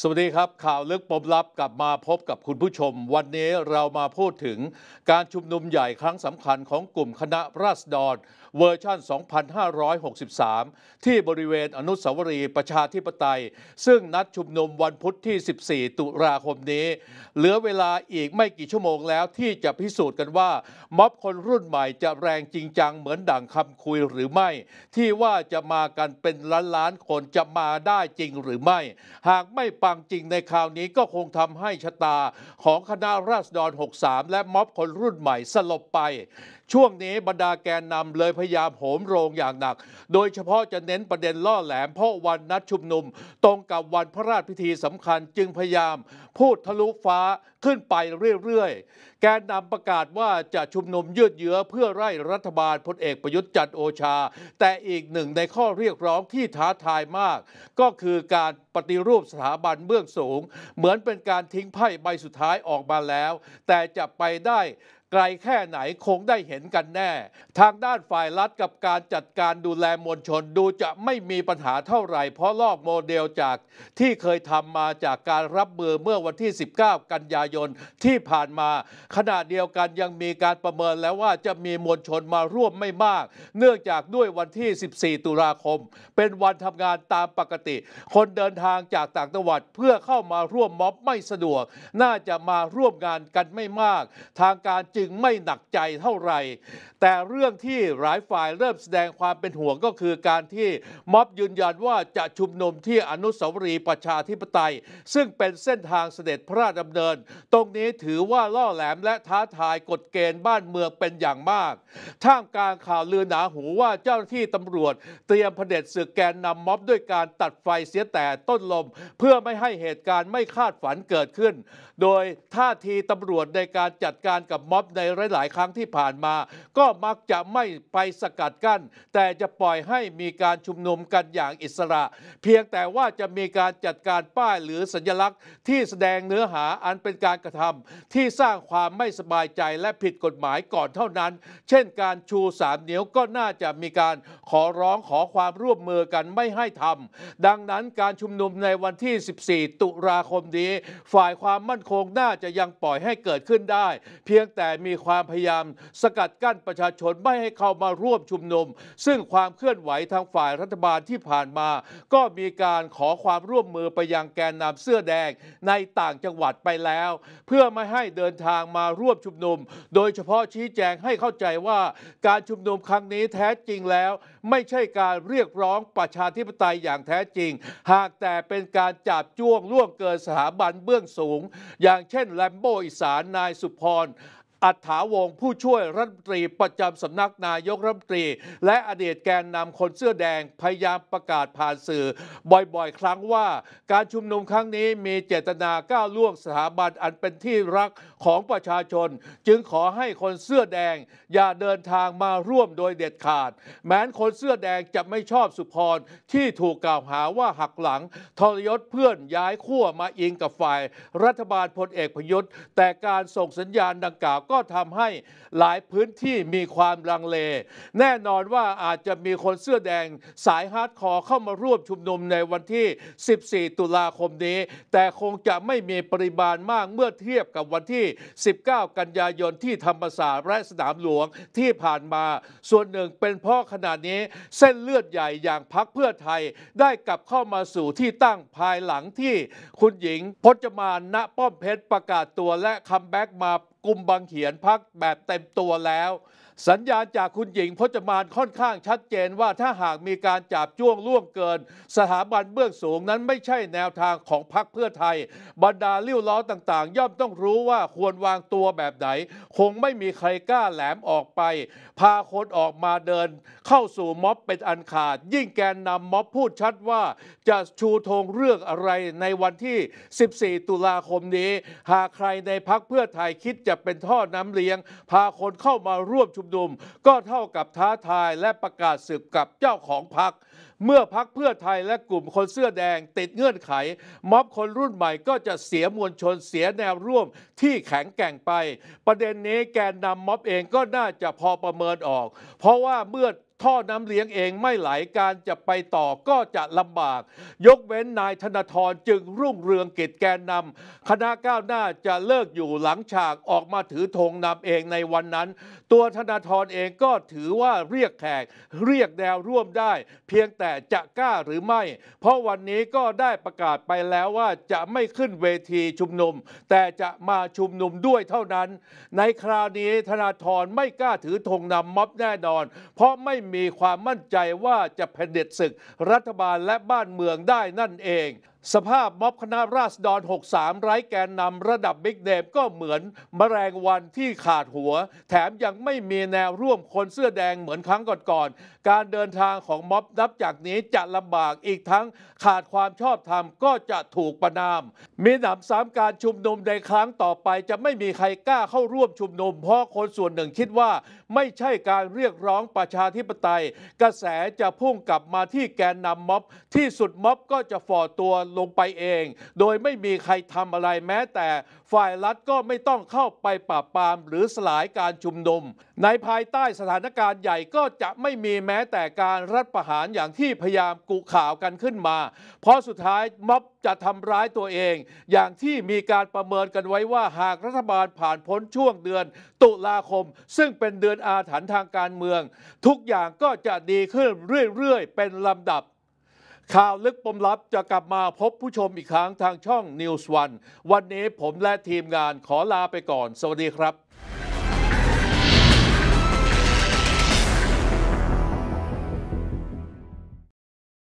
สวัสดีครับข่าวลึกปมลับกลับมาพบกับคุณผู้ชมวันนี้เรามาพูดถึงการชุมนุมใหญ่ครั้งสำคัญของกลุ่มคณะราษฎรเวอร์ชัน2563 ที่บริเวณอนุสาวรีย์ประชาธิปไตย ซึ่งนัดชุมนุมวันพุธที่ 14 ตุลาคมนี้ เหลือเวลาอีกไม่กี่ชั่วโมงแล้วที่จะพิสูจน์กันว่าม็อบคนรุ่นใหม่จะแรงจริงจังเหมือนดังคำคุยหรือไม่ ที่ว่าจะมากันเป็นล้านๆคนจะมาได้จริงหรือไม่ หากไม่ปังจริงในคราวนี้ก็คงทำให้ชะตาของคณะราษฎร 63 และม็อบคนรุ่นใหม่สลบไป ช่วงนี้บรรดาแกนนำเลยพยายามโหมโรงอย่างหนัก โดยเฉพาะจะเน้นประเด็นล่อแหลมเพราะวันนัดชุมนุม ตรงกับวันพระราชพิธีสำคัญจึงพยายามพูดทะลุฟ้าขึ้นไปเรื่อยๆ แกนนำประกาศว่าจะชุมนุมยืดเยื้อเพื่อไล่รัฐบาลพลเอกประยุทธ์จันโอชา แต่อีกหนึ่งในข้อเรียกร้องที่ท้าทายมากก็คือการปฏิรูปสถาบันเบื้องสูง เหมือนเป็นการทิ้งไพ่ใบสุดท้ายออกมาแล้วแต่จะไปได้ไกลแค่ไหน คงได้เห็นกันแน่ ทางด้านฝ่ายรัฐกับการจัดการดูแลมวลชนดูจะไม่มีปัญหาเท่าไหร่เพราะลอกโมเดลจาก ที่เคยทำมาจากการรับมือเมื่อวันที่ 19 กันยายนที่ผ่านมาขณะเดียวกันยังมีการประเมินแล้วว่าจะมีมวลชนมาร่วมไม่มาก เนื่องจากด้วยวันที่ 14 ตุลาคม เป็นวันทำงานตามปกติ คนเดินทางจากต่างจังหวัดเพื่อเข้ามาร่วมม็อบไม่สะดวก น่าจะมาร่วมงานกันไม่มาก ทางการจึงไม่หนักใจเท่าไหร่แต่เรื่องที่หลายฝ่ายเริ่มแสดงความเป็นห่วงก็คือการที่ม็อบยืนยันว่าจะชุมนุมที่อนุสาวรีย์ประชาธิปไตย ซึ่งเป็นเส้นทางเสด็จพระราชดำเนิน ตรงนี้ถือว่าล่อแหลมและท้าทายกฎเกณฑ์บ้านเมืองเป็นอย่างมาก ท่ามกลางข่าวลือหนาหูว่าเจ้าหน้าที่ตำรวจเตรียมเผด็จสึกแกนนำม็อบด้วยการตัดไฟเสียแต่ต้นลม เพื่อไม่ให้เหตุการณ์ไม่คาดฝันเกิดขึ้น โดยท่าทีตำรวจในการจัดการกับม็อบในหลาย ๆ ครั้งที่ผ่านมา ก็มักจะไม่ไปสกัดกั้น แต่จะปล่อยให้มีการชุมนุมกันอย่างอิสระ เพียงแต่ว่าจะมีการจัดการป้ายหรือสัญลักษณ์ที่แสดงเนื้อหาอันเป็นการกระทำ ที่สร้างความไม่สบายใจและผิดกฎหมายก่อนเท่านั้น เช่น การชูสามนิ้วก็น่าจะมีการขอร้องขอความร่วมมือกันไม่ให้ทำ ดังนั้นการชุมนุมในวันที่ 14 ตุลาคมนี้ ฝ่ายความมั่นคงน่าจะยังปล่อยให้เกิดขึ้นได้ เพียงแต่มีความพยายามสกัดกั้นประชาชนไม่ให้เข้ามาร่วมชุมนุม ซึ่งความเคลื่อนไหวทางฝ่ายรัฐบาลที่ผ่านมา ก็มีการขอความร่วมมือไปยังแกนนำเสื้อแดงในต่างจังหวัดไปแล้ว เพื่อไม่ให้เดินทางมาร่วมชุมนุม โดยเฉพาะชี้แจงให้เข้าใจว่าการชุมนุมครั้งนี้แท้จริงแล้ว ไม่ใช่การเรียกร้องประชาธิปไตยอย่างแท้จริง หากแต่เป็นการจับจ้วงล่วงเกินสถาบันเบื้องสูง อย่างเช่นแลมโบอีสานนายสุพรอัฐาวงผู้ช่วยรัฐมนตรีประจำสำนักนายกรัฐมนตรี และอดีตแกนนำคนเสื้อแดงพยายามประกาศผ่านสื่อ บ่อยๆ ครั้งว่า การชุมนุมครั้งนี้มีเจตนาก้าวล่วงสถาบันอันเป็นที่รักของประชาชน จึงขอให้คนเสื้อแดง อย่าเดินทางมาร่วมโดยเด็ดขาด แม้นคนเสื้อแดงจะไม่ชอบสุพรที่ถูกกล่าวหาว่าหักหลังทรยศเพื่อนย้ายขั้วมาอิงกับฝ่ายรัฐบาลพลเอกพยุทธ์ แต่การส่งสัญญาณดังกล่าวกก็ทำให้หลายพื้นที่มีความลังเล แน่นอนว่าอาจจะมีคนเสื้อแดงสายฮาร์ดคอร์เข้ามาร่วมชุมนุมในวันที่ 14 ตุลาคมนี้ แต่คงจะไม่มีปริมาณมากเมื่อเทียบกับวันที่ 19 กันยายนที่ธรรมศาสตร์และสนามหลวงที่ผ่านมา ส่วนหนึ่งเป็นเพราะขณะนี้เส้นเลือดใหญ่อย่างพักเพื่อไทยได้กลับเข้ามาสู่ที่ตั้งภายหลังที่คุณหญิงพจมานณป้อมเพชรประกาศตัวและคัมแบ็กมากลุ่มบางเขียนพักแบบเต็มตัวแล้วสัญญาณจากคุณหญิงพจมานค่อนข้างชัดเจนว่าถ้าหากมีการจับจ้วงล่วงเกินสถาบันเบื้องสูงนั้นไม่ใช่แนวทางของพรรคเพื่อไทย บรรดาลิ้วล้อต่างๆ ย่อมต้องรู้ว่าควรวางตัวแบบไหนคงไม่มีใครกล้าแหลมออกไป พาคนออกมาเดินเข้าสู่ม็อบเป็นอันขาด ยิ่งแกนนำม็อบพูดชัดว่า จะชูธงเรื่องอะไรในวันที่ 14 ตุลาคมนี้ หากใครในพรรคเพื่อไทยคิดจะเป็นท่อน้ำเลี้ยง พาคนเข้ามาร่วมชุชุมนุมก็เท่ากับท้าทายและประกาศสึกกับเจ้าของพรรคเมื่อพักเพื่อไทยและกลุ่มคนเสื้อแดงติดเงื่อนไข ม็อบคนรุ่นใหม่ก็จะเสียมวลชนเสียแนวร่วมที่แข็งแกร่งไป ประเด็นนี้แกนนำม็อบเองก็น่าจะพอประเมินออก เพราะว่าเมื่อท่อน้ำเลี้ยงเองไม่ไหลการจะไปต่อก็จะลำบาก ยกเว้นนายธนาธรจึงรุ่งเรืองกิจแกนนำคณะก้าวหน้าจะเลิกอยู่หลังฉากออกมาถือธงนำเองในวันนั้น ตัวธนาธรเองก็ถือว่าเรียกแขกเรียกแนวร่วมได้ เพียงแต่จะกล้าหรือไม่ เพราะวันนี้ก็ได้ประกาศไปแล้วว่าจะไม่ขึ้นเวทีชุมนุม แต่จะมาชุมนุมด้วยเท่านั้น ในคราวนี้ธนาธรไม่กล้าถือธงนำม็อบแน่นอน เพราะไม่มีความมั่นใจว่าจะเผด็จศึกรัฐบาลและบ้านเมืองได้นั่นเองสภาพม็อบคณะราษฎร63ไร้แกนนำระดับบิ๊กเดมก็เหมือนมแมลงวันที่ขาดหัว แถมยังไม่มีแนวร่วมคนเสื้อแดงเหมือนครั้งก่อนๆการเดินทางของม็อบนับจากนี้จะลำบากอีกทั้งขาดความชอบธรรมก็จะถูกประนาม มีหนำสามการชุมนุมในครั้งต่อไปจะไม่มีใครกล้าเข้าร่วมชุมนุม เพราะคนส่วนหนึ่งคิดว่า ไม่ใช่การเรียกร้องประชาธิปไตย กระแสจะพุ่งกลับมาที่แกนนำม็อบที่สุดม็อบก็จะฝ่อตัวลงไปเอง โดยไม่มีใครทำอะไรแม้แต่ฝ่ายรัฐก็ไม่ต้องเข้าไปปราบปรามหรือสลายการชุมนุมในภายใต้สถานการณ์ใหญ่ก็จะไม่มีแม้แต่การรัฐประหารอย่างที่พยายามกุข่าวกันขึ้นมา เพราะสุดท้ายม็อบจะทำร้ายตัวเอง อย่างที่มีการประเมินกันไว้ว่าหากรัฐบาลผ่านพ้นช่วงเดือนตุลาคม ซึ่งเป็นเดือนอาถรรพ์ทางการเมือง ทุกอย่างก็จะดีขึ้นเรื่อย ๆ เป็นลำดับข่าวลึกปมลับจะกลับมาพบผู้ชมอีกครั้งทางช่อง News One วันนี้ผมและทีมงานขอลาไปก่อน สวัสดีครับ